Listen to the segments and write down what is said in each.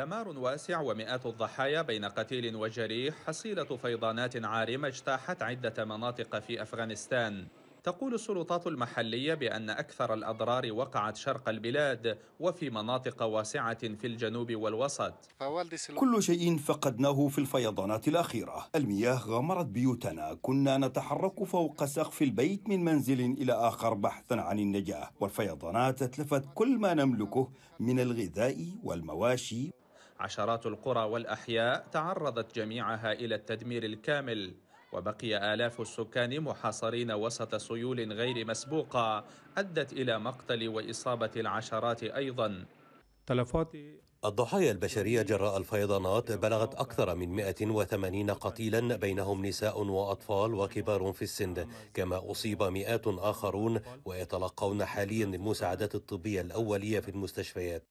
دمار واسع ومئات الضحايا بين قتيل وجريح حصيلة فيضانات عارمة اجتاحت عدة مناطق في أفغانستان تقول السلطات المحلية بأن أكثر الأضرار وقعت شرق البلاد وفي مناطق واسعة في الجنوب والوسط كل شيء فقدناه في الفيضانات الأخيرة المياه غمرت بيوتنا كنا نتحرك فوق سقف البيت من منزل إلى آخر بحثا عن النجاة والفيضانات أتلفت كل ما نملكه من الغذاء والمواشي عشرات القرى والأحياء تعرضت جميعها إلى التدمير الكامل وبقي آلاف السكان محاصرين وسط سيول غير مسبوقة أدت إلى مقتل وإصابة العشرات أيضا الضحايا البشرية جراء الفيضانات بلغت أكثر من 180 قتيلا بينهم نساء وأطفال وكبار في السن كما أصيب مئات آخرون ويتلقون حاليا المساعدات الطبية الأولية في المستشفيات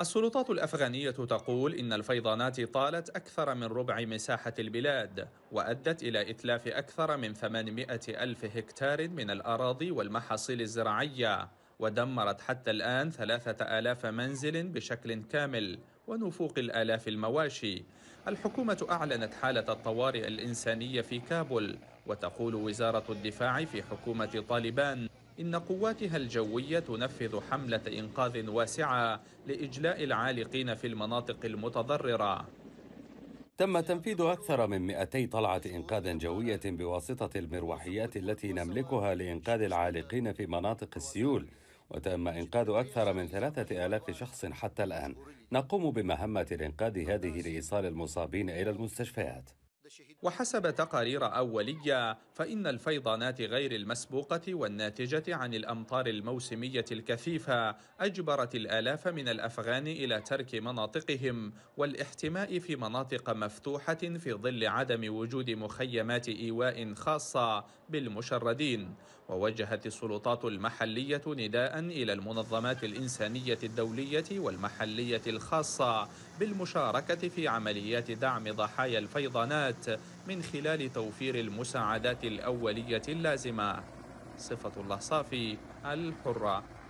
السلطات الأفغانية تقول إن الفيضانات طالت أكثر من ربع مساحة البلاد وأدت إلى إتلاف أكثر من 800 ألف هكتار من الأراضي والمحاصيل الزراعية ودمرت حتى الآن ثلاثة آلاف منزل بشكل كامل ونفوق الآلاف المواشي الحكومة أعلنت حالة الطوارئ الإنسانية في كابول وتقول وزارة الدفاع في حكومة طالبان إن قواتها الجوية تنفذ حملة إنقاذ واسعة لإجلاء العالقين في المناطق المتضررة تم تنفيذ أكثر من 200 طلعة إنقاذ جوية بواسطة المروحيات التي نملكها لإنقاذ العالقين في مناطق السيول وتم إنقاذ أكثر من ثلاثة آلاف شخص حتى الآن نقوم بمهمة الإنقاذ هذه لإيصال المصابين إلى المستشفيات وحسب تقارير أولية فإن الفيضانات غير المسبوقة والناتجة عن الأمطار الموسمية الكثيفة أجبرت الآلاف من الأفغان إلى ترك مناطقهم والاحتماء في مناطق مفتوحة في ظل عدم وجود مخيمات إيواء خاصة بالمشردين ووجهت السلطات المحلية نداء إلى المنظمات الإنسانية الدولية والمحلية الخاصة بالمشاركة في عمليات دعم ضحايا الفيضانات من خلال توفير المساعدات الأولية اللازمة صفة الله صافي الحرة